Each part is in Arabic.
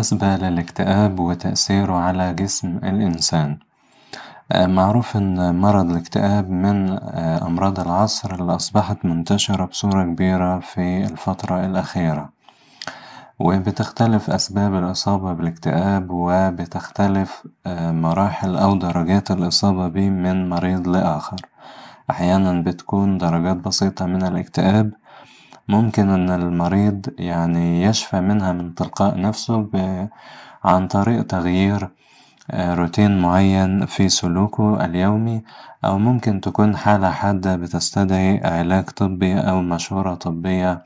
بالنسبة للاكتئاب وتأثيره على جسم الإنسان آه، معروف إن مرض الاكتئاب من آه، أمراض العصر اللي أصبحت منتشرة بصورة كبيرة في الفترة الأخيرة وبتختلف أسباب الإصابة بالاكتئاب وبتختلف آه، مراحل أو درجات الإصابة به من مريض لآخر أحيانا بتكون درجات بسيطة من الاكتئاب ممكن إن المريض يعني يشفى منها من تلقاء نفسه ب- عن طريق تغيير آه، روتين معين في سلوكه اليومي أو ممكن تكون حالة حادة بتستدعي علاج طبي أو مشورة طبية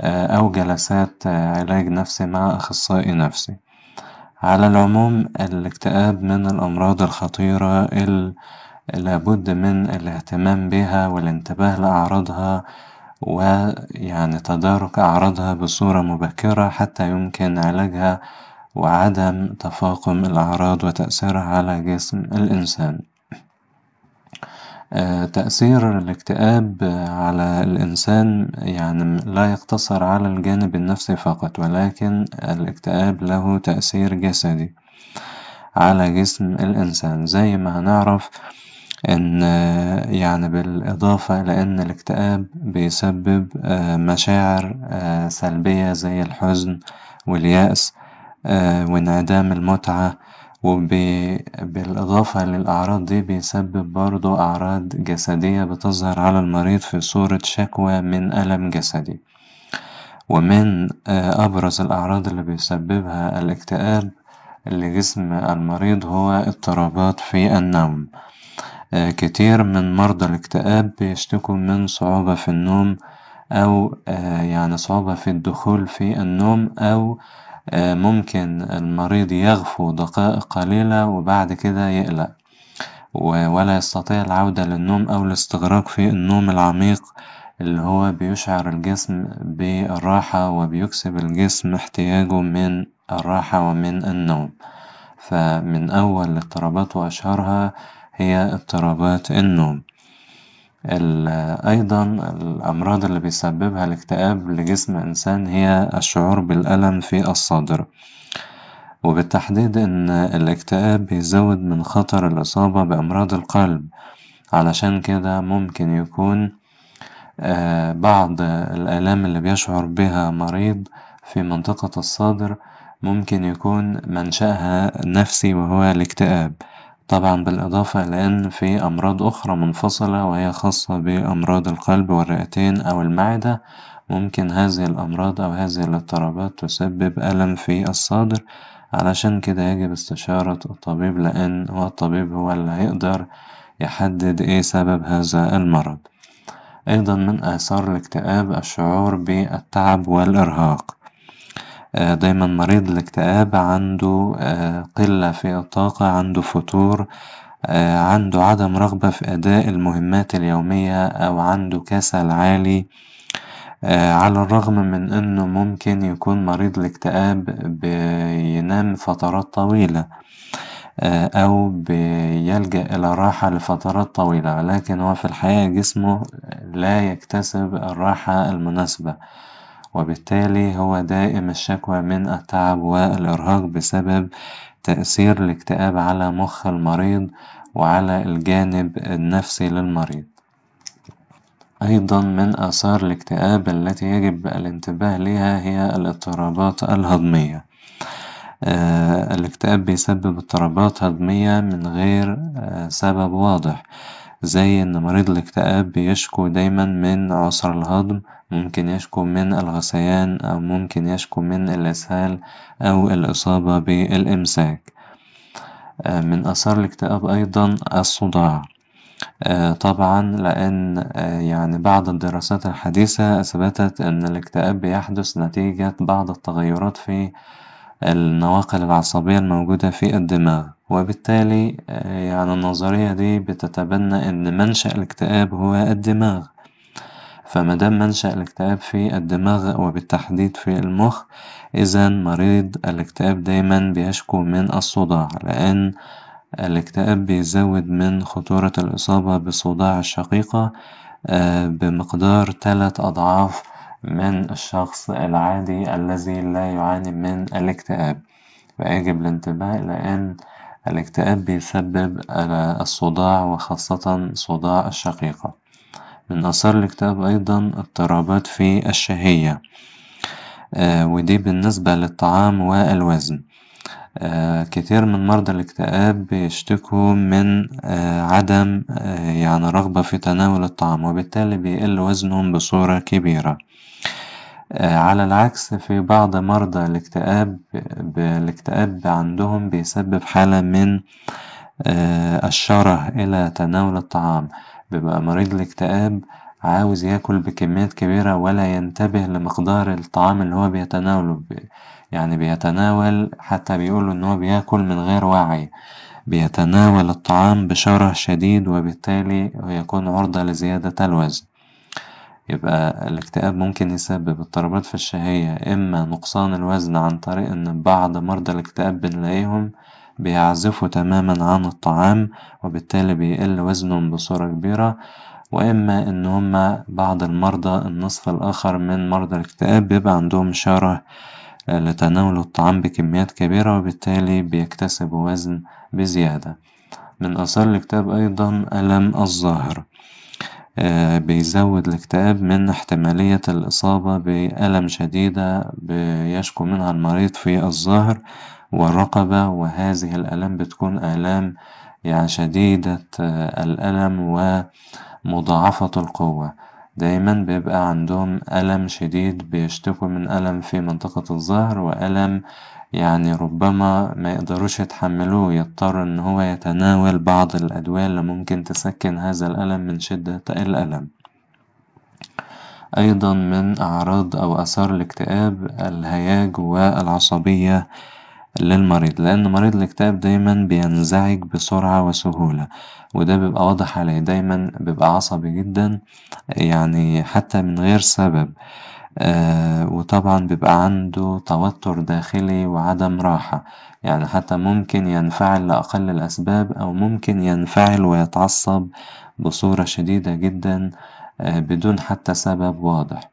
آه، أو جلسات آه، علاج نفسي مع أخصائي نفسي، على العموم الاكتئاب من الأمراض الخطيرة اللي لابد من الاهتمام بها والانتباه لأعراضها. ويعني تدارك أعراضها بصورة مبكرة حتى يمكن علاجها وعدم تفاقم الأعراض وتأثيرها على جسم الإنسان آه، تأثير الاكتئاب على الإنسان يعني لا يقتصر على الجانب النفسي فقط ولكن الاكتئاب له تأثير جسدي على جسم الإنسان زي ما هنعرف إن آه، يعني بالإضافة لأن الاكتئاب بيسبب آه، مشاعر آه، سلبية زي الحزن واليأس وانعدام المتعة وبالإضافة للأعراض دي بيسبب برضه أعراض جسدية بتظهر على المريض في صورة شكوى من ألم جسدي ومن أبرز الأعراض اللي بيسببها الاكتئاب لجسم المريض هو اضطرابات في النوم. آه، كتير من مرضى الاكتئاب بيشتكوا من صعوبة في النوم أو آه، يعني صعوبة في الدخول في النوم أو آه، ممكن المريض يغفو دقائق قليلة وبعد كده يقلق ولا يستطيع العودة للنوم أو الاستغراق في النوم العميق اللي هو بيشعر الجسم بالراحة وبيكسب الجسم احتياجه من الراحة ومن النوم فمن أول الاضطرابات وأشهرها هي اضطرابات النوم أيضا الأمراض اللي بيسببها الاكتئاب لجسم إنسان هي الشعور بالألم في الصدر وبالتحديد إن الاكتئاب بيزود من خطر الإصابة بأمراض القلب علشان كده ممكن يكون آه، بعض الآلام اللي بيشعر بها مريض في منطقة الصدر ممكن يكون منشأها نفسي وهو الاكتئاب طبعا بالإضافة إلى أن في أمراض أخرى منفصلة وهي خاصة بأمراض القلب والرئتين أو المعدة ممكن هذه الأمراض أو هذه الاضطرابات تسبب ألم في الصدر علشان كده يجب استشارة الطبيب لأن هو الطبيب هو اللي هيقدر يحدد إيه سبب هذا المرض أيضا من آثار الاكتئاب الشعور بالتعب والإرهاق آه، دايما مريض الاكتئاب عنده آه، قلة في الطاقة عنده فتور آه، عنده عدم رغبة في أداء المهمات اليومية أو عنده كسل عالي على الرغم من إنه ممكن يكون مريض الاكتئاب بينام فترات طويلة أو بيلجأ إلى راحة لفترات طويلة لكن هو في الحقيقة جسمه لا يكتسب الراحة المناسبة وبالتالي هو دائم الشكوى من التعب والإرهاق بسبب تأثير الاكتئاب على مخ المريض وعلى الجانب النفسي للمريض أيضا من آثار الاكتئاب التي يجب الانتباه لها هي الاضطرابات الهضمية آه الاكتئاب بيسبب اضطرابات هضمية من غير آه سبب واضح زي إن مريض الاكتئاب بيشكو دايما من عسر الهضم ممكن يشكو من الغثيان أو ممكن يشكو من الإسهال أو الإصابة بالإمساك آه، من آثار الاكتئاب أيضا الصداع آه، طبعا لأن آه، يعني بعض الدراسات الحديثة أثبتت أن الاكتئاب بيحدث نتيجة بعض التغيرات في النواقل العصبية الموجودة في الدماغ وبالتالي آه، يعني النظرية دي بتتبنى إن منشأ الاكتئاب هو الدماغ فمدام منشأ الاكتئاب في الدماغ وبالتحديد في المخ إذا مريض الاكتئاب دايما بيشكو من الصداع لأن الاكتئاب بيزود من خطورة الإصابة بصداع الشقيقة آه، بمقدار ثلاث أضعاف من الشخص العادي الذي لا يعاني من الاكتئاب ويجب الانتباه لأن الاكتئاب بيسبب الصداع وخاصة صداع الشقيقة من آثار الاكتئاب أيضا اضطرابات في الشهية آه، ودي بالنسبة للطعام والوزن آه، كتير من مرضى الاكتئاب بيشتكوا من آه، عدم آه، يعني رغبة في تناول الطعام وبالتالي بيقل وزنهم بصورة كبيرة على العكس في بعض مرضى الاكتئاب الاكتئاب عندهم بيسبب حالة من الشره إلى تناول الطعام بيبقى مريض الاكتئاب عاوز ياكل بكميات كبيرة ولا ينتبه لمقدار الطعام اللي هو بيتناوله يعني بيتناول حتى بيقولوا إن هو بياكل من غير وعي بيتناول الطعام بشره شديد وبالتالي يكون عرضة لزيادة الوزن يبقى الاكتئاب ممكن يسبب اضطرابات في الشهية إما نقصان الوزن عن طريق إن بعض مرضى الاكتئاب بنلاقيهم بيعزفوا تماما عن الطعام وبالتالي بيقل وزنهم بصورة كبيرة وإما إن هما بعض المرضى النصف الآخر من مرضى الاكتئاب بيبقى عندهم شره آه، لتناول الطعام بكميات كبيرة وبالتالي بيكتسب وزن بزيادة من آثار الاكتئاب أيضا ألم الظاهر آه، بيزود الاكتئاب من احتمالية الإصابة بألم شديدة بيشكو منها المريض في الظهر والرقبة وهذه الألم بتكون آلام يعني شديدة آه، الألم ومضاعفة القوة دايما بيبقى عندهم ألم شديد بيشتكوا من ألم في منطقة الظهر وألم يعني ربما ما يقدروش يتحملوه يضطر إن هو يتناول بعض الأدوية اللي ممكن تسكن هذا الألم من شدة الألم أيضا من أعراض أو آثار الاكتئاب الهياج والعصبية للمريض لأن مريض الاكتئاب دايما بينزعج بسرعة وسهولة وده بيبقى واضح عليه دايما بيبقى عصبي جدا يعني حتى من غير سبب آه وطبعا بيبقى عنده توتر داخلي وعدم راحة يعني حتى ممكن ينفعل لأقل الأسباب أو ممكن ينفعل ويتعصب بصورة شديدة جدا آه بدون حتى سبب واضح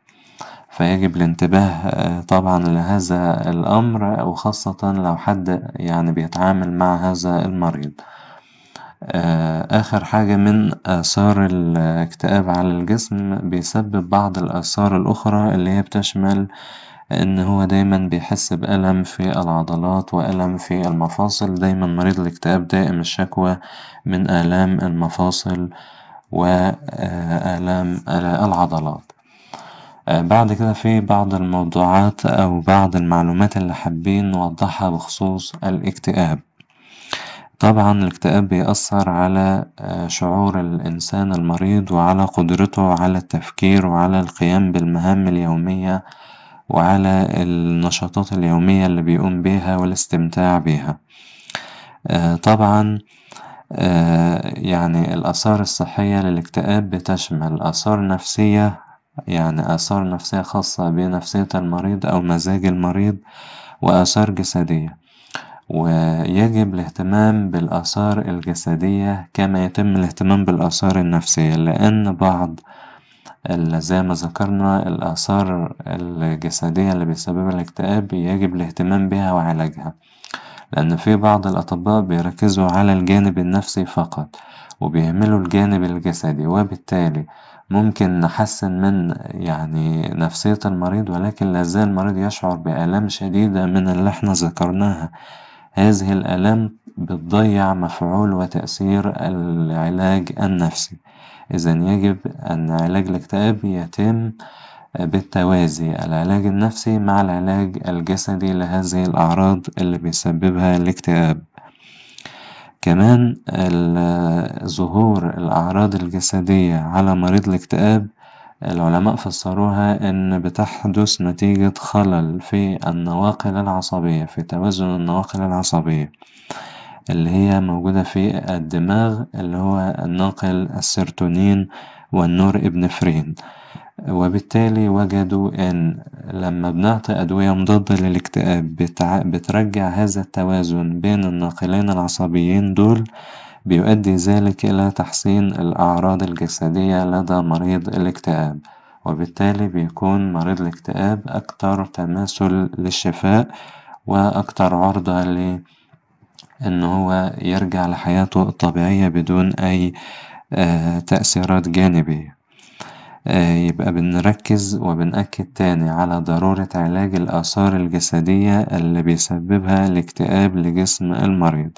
فيجب الانتباه آه، طبعا لهذا الأمر وخاصة لو حد يعني بيتعامل مع هذا المريض آه، آخر حاجة من آثار الاكتئاب على الجسم بيسبب بعض الآثار الأخرى اللي هي بتشمل إن هو دايما بيحس بألم في العضلات وألم في المفاصل دايما مريض الاكتئاب دائم الشكوى من آلام المفاصل وآلام آه، العضلات آه، بعد كده في بعض الموضوعات أو بعض المعلومات اللي حابين نوضحها بخصوص الاكتئاب طبعا الاكتئاب بيأثر على آه، شعور الإنسان المريض وعلى قدرته على التفكير وعلى القيام بالمهام اليومية وعلى النشاطات اليومية اللي بيقوم بيها والاستمتاع بيها آه، طبعا يعني الآثار الصحية للاكتئاب بتشمل آثار نفسية يعني آثار نفسية خاصة بنفسية المريض أو مزاج المريض وآثار جسدية ويجب الاهتمام بالآثار الجسدية كما يتم الاهتمام بالآثار النفسية لأن بعض زي ما ذكرنا الآثار الجسدية اللي بيسببها الاكتئاب يجب الاهتمام بها وعلاجها لأن في بعض الأطباء بيركزوا على الجانب النفسي فقط وبيهملوا الجانب الجسدي وبالتالي ممكن نحسن من يعني نفسية المريض ولكن لازال المريض يشعر بآلام شديدة من اللي احنا ذكرناها هذه الآلام بتضيع مفعول وتأثير العلاج النفسي إذا يجب أن علاج الاكتئاب يتم بالتوازي العلاج النفسي مع العلاج الجسدي لهذه الأعراض اللي بيسببها الاكتئاب كمان ظهور الأعراض الجسدية على مريض الاكتئاب العلماء فسروها إن بتحدث نتيجة خلل في النواقل العصبية في توازن النواقل العصبية اللي هي موجودة في الدماغ اللي هو الناقل السيرتونين والنور إبنفرين وبالتالي وجدوا أن لما بنعطي أدوية مضادة للاكتئاب بترجع هذا التوازن بين الناقلين العصبيين دول بيؤدي ذلك إلى تحسين الأعراض الجسدية لدى مريض الاكتئاب وبالتالي بيكون مريض الاكتئاب أكتر تماثل للشفاء وأكتر عرضة لأن هو يرجع لحياته الطبيعية بدون أي آه، تأثيرات جانبية آه، يبقى بنركز وبنأكد تاني على ضرورة علاج الآثار الجسدية اللي بيسببها الاكتئاب لجسم المريض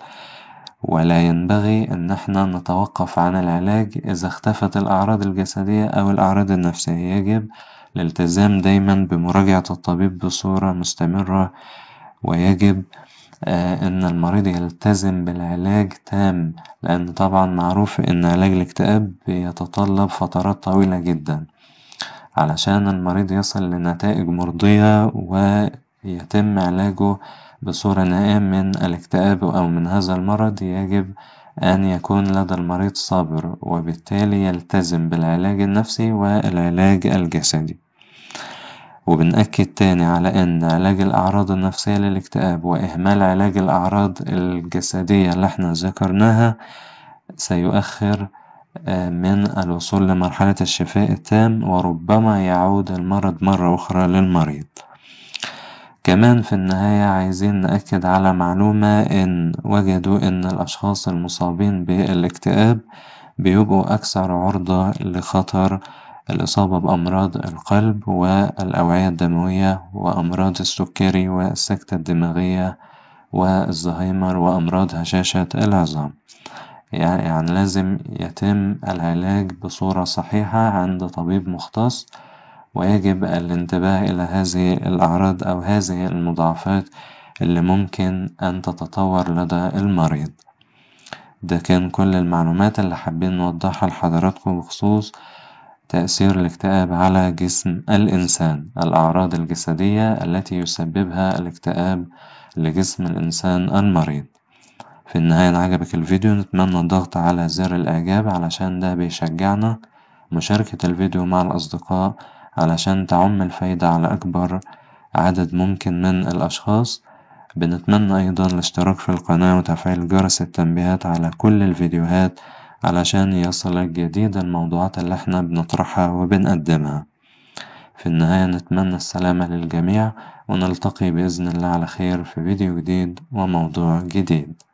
ولا ينبغي إن احنا نتوقف عن العلاج إذا اختفت الأعراض الجسدية أو الأعراض النفسية يجب الالتزام دايما بمراجعة الطبيب بصورة مستمرة ويجب آه، إن المريض يلتزم بالعلاج تام لأن طبعا معروف إن علاج الاكتئاب بيتطلب فترات طويلة جدا علشان المريض يصل لنتائج مرضية ويتم علاجه بصورة نائية من الاكتئاب أو من هذا المرض يجب أن يكون لدى المريض صبر وبالتالي يلتزم بالعلاج النفسي والعلاج الجسدي وبنأكد تاني على إن علاج الأعراض النفسية للاكتئاب وإهمال علاج الأعراض الجسدية اللي إحنا ذكرناها سيؤخر آه، من الوصول لمرحلة الشفاء التام وربما يعود المرض مرة أخرى للمريض كمان في النهاية عايزين نأكد على معلومة إن وجدوا إن الأشخاص المصابين بالاكتئاب بيبقوا أكثر عرضة لخطر الإصابة بأمراض القلب والأوعية الدموية وأمراض السكري والسكتة الدماغية والزهايمر وأمراض هشاشة العظام يعني لازم يتم العلاج بصورة صحيحة عند طبيب مختص ويجب الانتباه إلى هذه الأعراض أو هذه المضاعفات اللي ممكن أن تتطور لدى المريض ده كان كل المعلومات اللي حابين نوضحها لحضراتكم بخصوص تأثير الاكتئاب على جسم الإنسان الأعراض الجسدية التي يسببها الاكتئاب لجسم الإنسان المريض في النهاية إن عجبك الفيديو نتمنى الضغط على زر الإعجاب علشان ده بيشجعنا مشاركة الفيديو مع الأصدقاء علشان تعم الفايدة على أكبر عدد ممكن من الأشخاص بنتمنى أيضا الاشتراك في القناة وتفعيل جرس التنبيهات على كل الفيديوهات علشان يصلك جديد الموضوعات اللي احنا بنطرحها وبنقدمها في النهاية نتمنى السلامة للجميع ونلتقي بإذن الله على خير في فيديو جديد وموضوع جديد